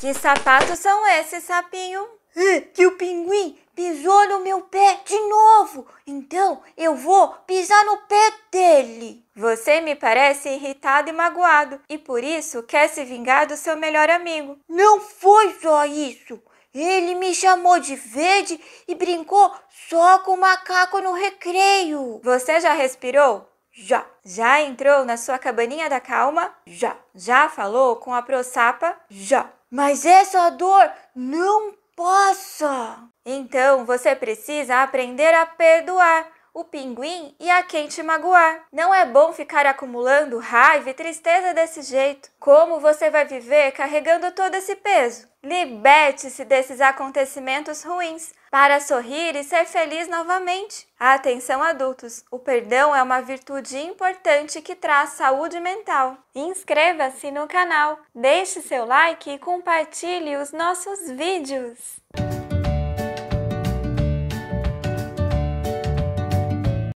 Que sapatos são esses, sapinho? Que o pinguim pisou no meu pé de novo. Então eu vou pisar no pé dele. Você me parece irritado e magoado e por isso quer se vingar do seu melhor amigo. Não foi só isso. Ele me chamou de verde e brincou só com o macaco no recreio. Você já respirou? Já. Já entrou na sua cabaninha da calma? Já. Já falou com a prosapa? Já. Mas essa dor não passa. Então você precisa aprender a perdoar o pinguim e a quente magoar. Não é bom ficar acumulando raiva e tristeza desse jeito. Como você vai viver carregando todo esse peso? Liberte-se desses acontecimentos ruins para sorrir e ser feliz novamente. Atenção, adultos! O perdão é uma virtude importante que traz saúde mental. Inscreva-se no canal, deixe seu like e compartilhe os nossos vídeos.